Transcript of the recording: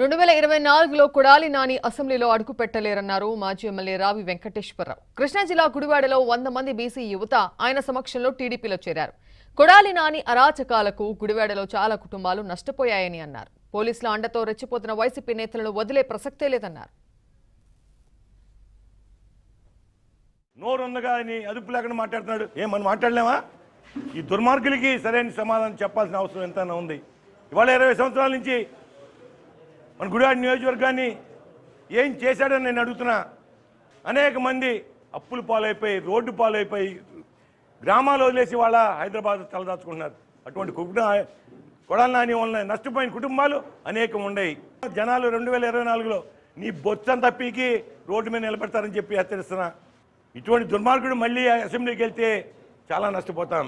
రెండు వేల ఇరవై నాలుగులో కొడాలి నాని అసెంబ్లీలో అడుగు పెట్టలేరన్నారు మాజీ ఎమ్మెల్యే రావి వెంకటేశ్వరరావు కృష్ణా జిల్లా గుడివాడలో వంద మంది బీసీ యువత ఆయన సమక్షంలో టీడీపీలో చేరారు కొడాలి నాని అరాచకాలకు గుడివాడలో చాలా కుటుంబాలు నష్టపోయాయని అన్నారు పోలీసుల అండతో రెచ్చిపోతున్న వైసీపీ నేతలను వదిలే ప్రసక్తే లేదన్నారు నోరుందగా ఈ దుర్మార్గులకి సరైన సమాధానం చెప్పాల్సిన అవసరం ఎంత ఉంది ఇవాళ ఇరవై సంవత్సరాల నుంచి మన గుడివాడ నియోజకవర్గాన్ని ఏం చేశాడని నేను అడుగుతున్నా అనేక మంది అప్పులు పాలైపోయి రోడ్డు పాలైపోయి గ్రామాలు వదిలేసి వాళ్ళ హైదరాబాద్ తలదాచుకుంటున్నారు అటువంటి కుటుంబ కొడాల నాని వలన నష్టపోయిన కుటుంబాలు అనేకం ఉన్నాయి జనాలు రెండు వేల ఇరవై నాలుగులో నీ బొత్తం తప్పికి రోడ్డు మీద నిలబెడతారని చెప్పి హెచ్చరిస్తున్నా ఇటువంటి దుర్మార్గుడు మళ్ళీ అసెంబ్లీకి వెళ్తే చాలా నష్టపోతాం